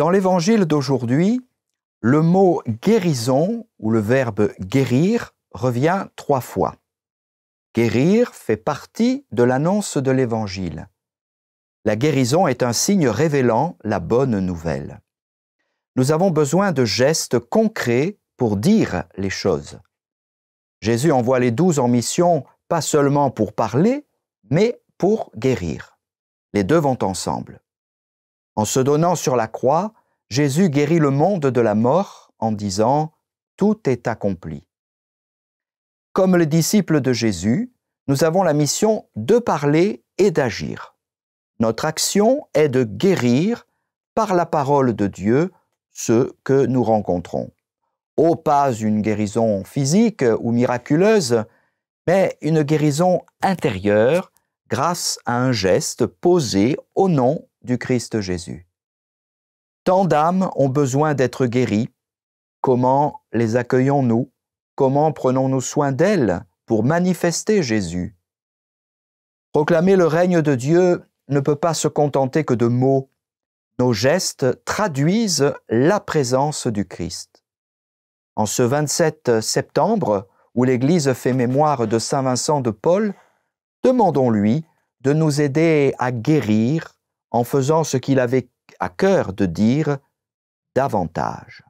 Dans l'évangile d'aujourd'hui, le mot guérison ou le verbe guérir revient trois fois. Guérir fait partie de l'annonce de l'évangile. La guérison est un signe révélant la bonne nouvelle. Nous avons besoin de gestes concrets pour dire les choses. Jésus envoie les douze en mission pas seulement pour parler, mais pour guérir. Les deux vont ensemble. En se donnant sur la croix, Jésus guérit le monde de la mort en disant ⁇ Tout est accompli ⁇ Comme les disciples de Jésus, nous avons la mission de parler et d'agir. Notre action est de guérir par la parole de Dieu ceux que nous rencontrons. Oh, pas une guérison physique ou miraculeuse, mais une guérison intérieure grâce à un geste posé au nom du Christ Jésus. Tant d'âmes ont besoin d'être guéries. Comment les accueillons-nous Comment prenons-nous soin d'elles pour manifester Jésus Proclamer le règne de Dieu ne peut pas se contenter que de mots. Nos gestes traduisent la présence du Christ. En ce 27 septembre, où l'Église fait mémoire de Saint Vincent de Paul, demandons-lui de nous aider à guérir en faisant ce qu'il avait à cœur de dire davantage.